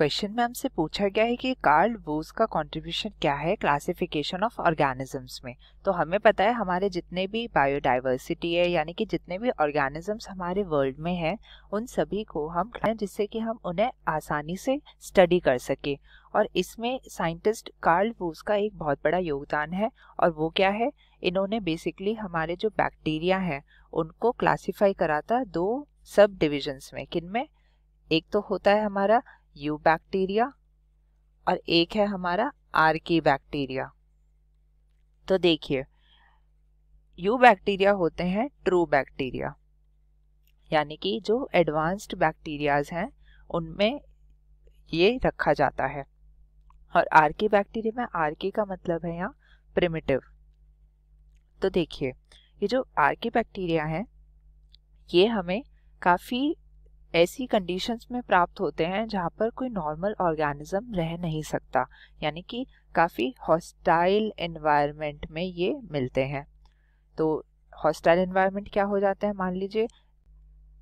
question में हमसे पूछा गया है कि कार्ल वोज का कंट्रीब्यूशन क्या है क्लासिफिकेशन ऑफ ऑर्गेनिजम्स में तो हमें पता है हमारे जितने भी बायोडाइवर्सिटी है यानी कि जितने भी ऑर्गेनिजम्स हमारे वर्ल्ड में हैं उन सभी को हम जिससे कि हम उन्हें आसानी से स्टडी कर सके और इसमें साइंटिस्ट कार्ल वोज का एक बहुत बड़ा योगदान है और वो क्या है इन्होंने बेसिकली हमारे जो बैक्टीरिया हैं उनको क्लासीफाई करा था दो सब डिविजन्स में किन में एक तो होता है हमारा यू बैक्टीरिया और एक है हमारा आर के बैक्टीरिया तो देखिए यू बैक्टीरिया होते हैं ट्रू बैक्टीरिया यानी कि जो एडवांस्ड बैक्टीरियाज हैं उनमें ये रखा जाता है और आर के बैक्टीरिया में आर के का मतलब है यहाँ प्रिमिटिव तो देखिए ये जो आर के बैक्टीरिया हैं ये हमें काफ़ी ऐसी कंडीशंस में प्राप्त होते हैं जहाँ पर कोई नॉर्मल ऑर्गेनिज्म रह नहीं सकता यानी कि काफ़ी हॉस्टाइल इन्वायरमेंट में ये मिलते हैं तो हॉस्टाइल इन्वायरमेंट क्या हो जाता है मान लीजिए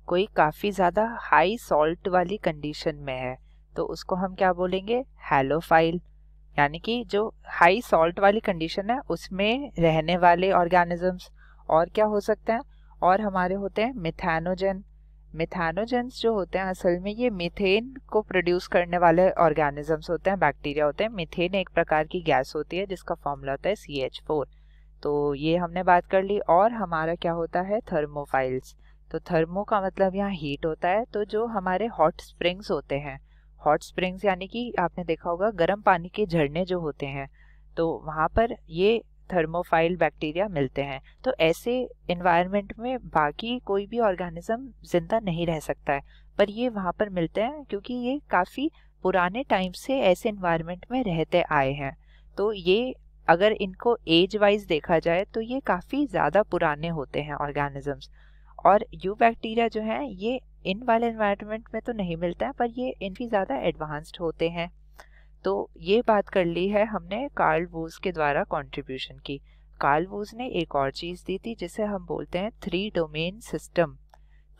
कोई काफ़ी ज़्यादा हाई सॉल्ट वाली कंडीशन में है तो उसको हम क्या बोलेंगे हेलोफाइल यानी कि जो हाई सॉल्ट वाली कंडीशन है उसमें रहने वाले ऑर्गेनिजम्स और क्या हो सकते हैं और हमारे होते हैं मिथानोजन मिथानोजेंस जो होते हैं असल में ये मिथेन को प्रोड्यूस करने वाले ऑर्गेनिजम्स होते हैं बैक्टीरिया होते हैं मिथेन एक प्रकार की गैस होती है जिसका फॉर्मूला होता है सी एच फोर तो ये हमने बात कर ली और हमारा क्या होता है थर्मोफाइल्स तो थर्मो का मतलब यहाँ हीट होता है तो जो हमारे हॉट स्प्रिंग्स होते हैं हॉट स्प्रिंग्स यानी कि आपने देखा होगा गर्म पानी के झरने जो होते हैं तो वहाँ पर ये थर्मोफाइल बैक्टीरिया मिलते हैं तो ऐसे इन्वायरमेंट में बाकी कोई भी ऑर्गेनिज्म जिंदा नहीं रह सकता है पर ये वहाँ पर मिलते हैं क्योंकि ये काफ़ी पुराने टाइम से ऐसे इन्वायरमेंट में रहते आए हैं तो ये अगर इनको एज वाइज देखा जाए तो ये काफ़ी ज़्यादा पुराने होते हैं ऑर्गेनिजम्स और यू बैक्टीरिया जो हैं ये इन वाले इन्वायरमेंट में तो नहीं मिलता है पर ये इनकी ज़्यादा एडवांस्ड होते हैं तो ये बात कर ली है हमने कार्ल वोज के द्वारा कंट्रीब्यूशन की कार्ल वोज ने एक और चीज़ दी थी जिसे हम बोलते हैं three domain system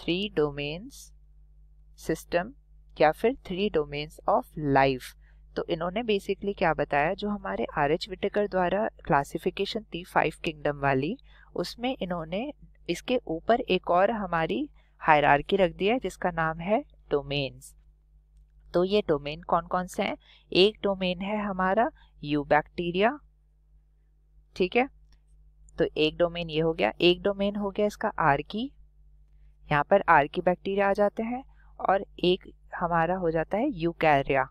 three domains system या फिर थ्री डोमेन्स ऑफ लाइफ तो इन्होंने बेसिकली क्या बताया जो हमारे आर एच विटेकर द्वारा क्लासिफिकेशन थी फाइव किंगडम वाली उसमें इन्होंने इसके ऊपर एक और हमारी हायरार्की रख दिया है जिसका नाम है डोमेन्स तो ये डोमेन कौन कौन से हैं एक डोमेन है हमारा यू बैक्टीरिया ठीक है तो एक डोमेन ये हो गया एक डोमेन हो गया इसका आर की यहाँ पर आर की बैक्टीरिया आ जाते हैं और एक हमारा हो जाता है यूकैरिया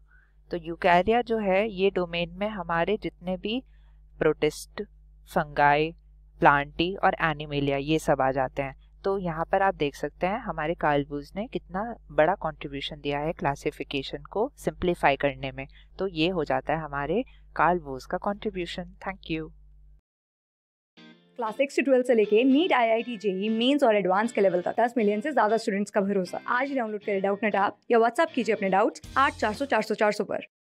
तो यूकैरिया जो है ये डोमेन में हमारे जितने भी प्रोटिस्ट फंगाई प्लांटी और एनिमेलिया ये सब आ जाते हैं तो यहाँ पर आप देख सकते हैं हमारे कार्लबूज ने कितना बड़ा कंट्रीब्यूशन दिया है क्लासिफिकेशन को सिंप्लीफाई करने में तो ये हो जाता है हमारे कार्लबूज का contribution thank you class six से ट्वेल्थ से लेके NEET I I T JEE mains और एडवांस के लेवल तक दस मिलियन से ज्यादा स्टूडेंट्स का भरोसा आज डाउनलोड करें डाउट नेट आप या व्हाट्सअप कीजिए अपने डाउट्स आठ चार सौ चार सौ चार सौ पर